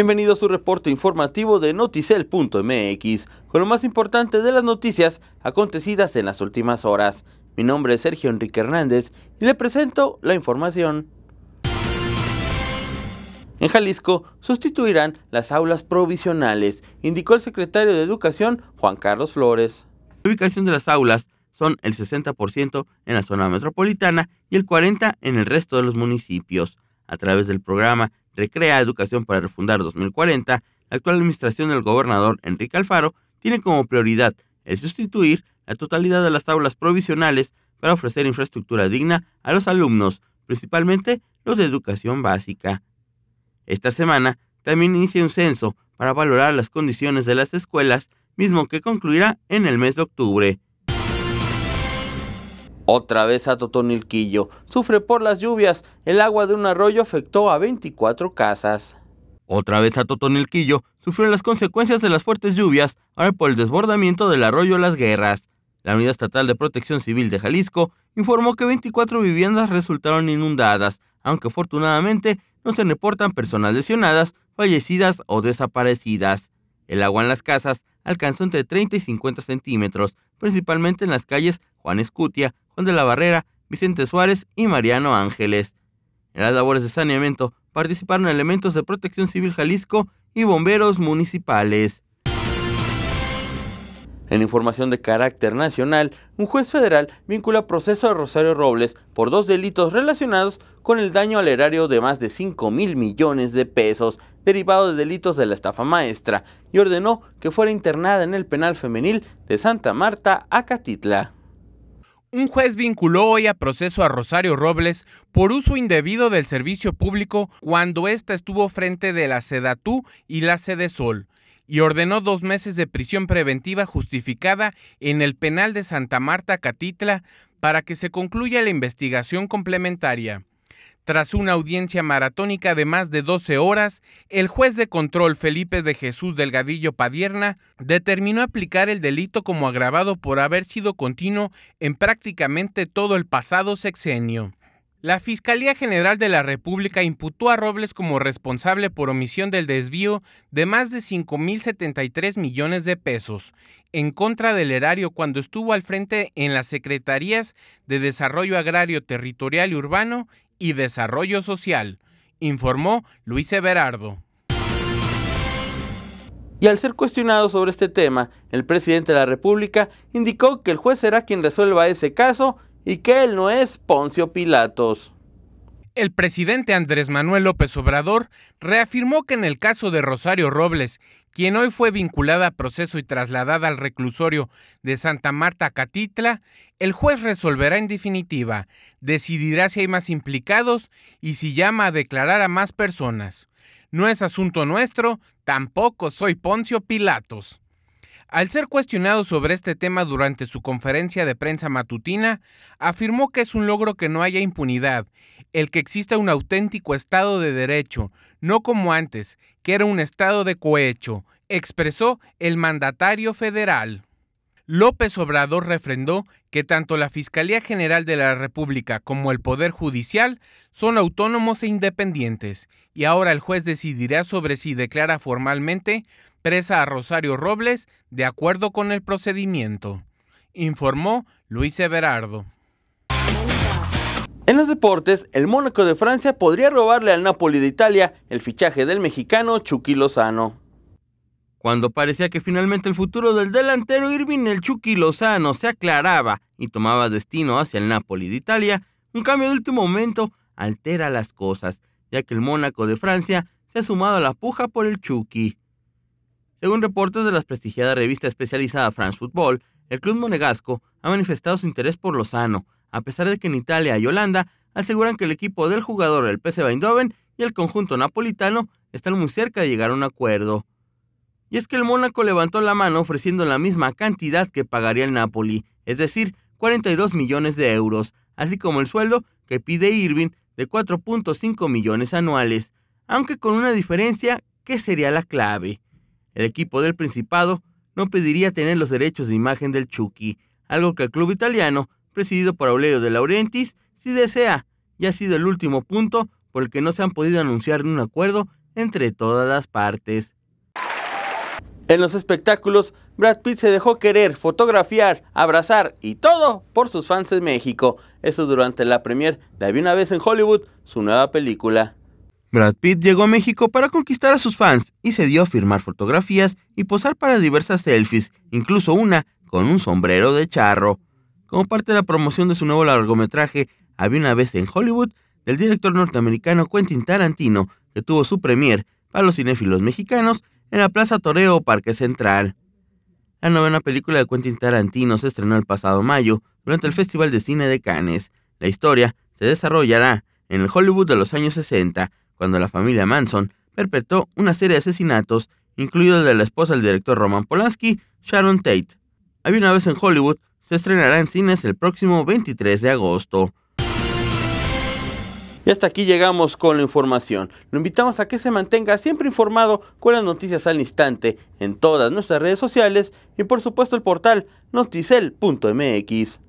Bienvenido a su reporte informativo de noticel.mx, con lo más importante de las noticias acontecidas en las últimas horas. Mi nombre es Sergio Enrique Hernández y le presento la información. En Jalisco sustituirán las aulas provisionales, indicó el secretario de Educación Juan Carlos Flores. La ubicación de las aulas son el 60% en la zona metropolitana y el 40% en el resto de los municipios. A través del programa Recrea Educación para Refundar 2040, la actual administración del gobernador Enrique Alfaro tiene como prioridad el sustituir la totalidad de las tablas provisionales para ofrecer infraestructura digna a los alumnos, principalmente los de educación básica. Esta semana también inicia un censo para valorar las condiciones de las escuelas, mismo que concluirá en el mes de octubre. Otra vez a Totonilquillo. Sufre por las lluvias. El agua de un arroyo afectó a 24 casas. Otra vez a Totonilquillo sufrió las consecuencias de las fuertes lluvias, ahora por el desbordamiento del arroyo Las Guerras. La Unidad Estatal de Protección Civil de Jalisco informó que 24 viviendas resultaron inundadas, aunque afortunadamente no se reportan personas lesionadas, fallecidas o desaparecidas. El agua en las casas alcanzó entre 30 y 50 centímetros, principalmente en las calles Juan Escutia, Juan de la Barrera, Vicente Suárez y Mariano Ángeles. En las labores de saneamiento participaron elementos de Protección Civil Jalisco y bomberos municipales. En información de carácter nacional, un juez federal vincula proceso a Rosario Robles por dos delitos relacionados con el daño al erario de más de 5 mil millones de pesos derivado de delitos de la estafa maestra y ordenó que fuera internada en el penal femenil de Santa Marta, Acatitla. Un juez vinculó hoy a proceso a Rosario Robles por uso indebido del servicio público cuando ésta estuvo frente de la Sedatú y la Sol, y ordenó dos meses de prisión preventiva justificada en el penal de Santa Marta Catitla para que se concluya la investigación complementaria. Tras una audiencia maratónica de más de 12 horas, el juez de control Felipe de Jesús Delgadillo Padierna determinó aplicar el delito como agravado por haber sido continuo en prácticamente todo el pasado sexenio. La Fiscalía General de la República imputó a Robles como responsable por omisión del desvío de más de 5.073 millones de pesos en contra del erario cuando estuvo al frente en las Secretarías de Desarrollo Agrario Territorial y Urbano y Desarrollo Social, informó Luis Everardo. Y al ser cuestionado sobre este tema, el presidente de la República indicó que el juez será quien resuelva ese caso y que él no es Poncio Pilatos. El presidente Andrés Manuel López Obrador reafirmó que en el caso de Rosario Robles, quien hoy fue vinculada a proceso y trasladada al reclusorio de Santa Marta Catitla, el juez resolverá en definitiva, decidirá si hay más implicados y si llama a declarar a más personas. No es asunto nuestro, tampoco soy Poncio Pilatos. Al ser cuestionado sobre este tema durante su conferencia de prensa matutina, afirmó que es un logro que no haya impunidad, el que exista un auténtico Estado de Derecho, no como antes, que era un Estado de cohecho, expresó el mandatario federal. López Obrador refrendó que tanto la Fiscalía General de la República como el Poder Judicial son autónomos e independientes, y ahora el juez decidirá sobre si declara formalmente presa a Rosario Robles de acuerdo con el procedimiento, informó Luis Everardo. En los deportes, el Mónaco de Francia podría robarle al Napoli de Italia el fichaje del mexicano Chucky Lozano. Cuando parecía que finalmente el futuro del delantero Irving El Chucky Lozano se aclaraba y tomaba destino hacia el Napoli de Italia, un cambio de último momento altera las cosas, ya que el Mónaco de Francia se ha sumado a la puja por el Chucky. Según reportes de la prestigiada revista especializada France Football, el club monegasco ha manifestado su interés por Lozano, a pesar de que en Italia y Holanda aseguran que el equipo del jugador, el PSV Eindhoven y el conjunto napolitano están muy cerca de llegar a un acuerdo. Y es que el Mónaco levantó la mano ofreciendo la misma cantidad que pagaría el Napoli, es decir, 42 millones de euros, así como el sueldo que pide Irving de 4.5 millones anuales, aunque con una diferencia que sería la clave. El equipo del Principado no pediría tener los derechos de imagen del Chucky, algo que el club italiano, presidido por Aurelio de Laurentiis, si desea, y ha sido el último punto por el que no se han podido anunciar un acuerdo entre todas las partes. En los espectáculos, Brad Pitt se dejó querer, fotografiar, abrazar y todo por sus fans en México. Eso durante la premier de Había una vez en Hollywood, su nueva película. Brad Pitt llegó a México para conquistar a sus fans y se dio a firmar fotografías y posar para diversas selfies, incluso una con un sombrero de charro. Como parte de la promoción de su nuevo largometraje, Había una vez en Hollywood, del director norteamericano Quentin Tarantino, que tuvo su premier para los cinéfilos mexicanos en la Plaza Toreo Parque Central. La novena película de Quentin Tarantino se estrenó el pasado mayo durante el Festival de Cine de Cannes. La historia se desarrollará en el Hollywood de los años 60, cuando la familia Manson perpetró una serie de asesinatos, incluido el de la esposa del director Roman Polanski, Sharon Tate. Había una vez en Hollywood se estrenará en cines el próximo 23 de agosto. Y hasta aquí llegamos con la información. Lo invitamos a que se mantenga siempre informado con las noticias al instante en todas nuestras redes sociales y por supuesto el portal noticel.mx.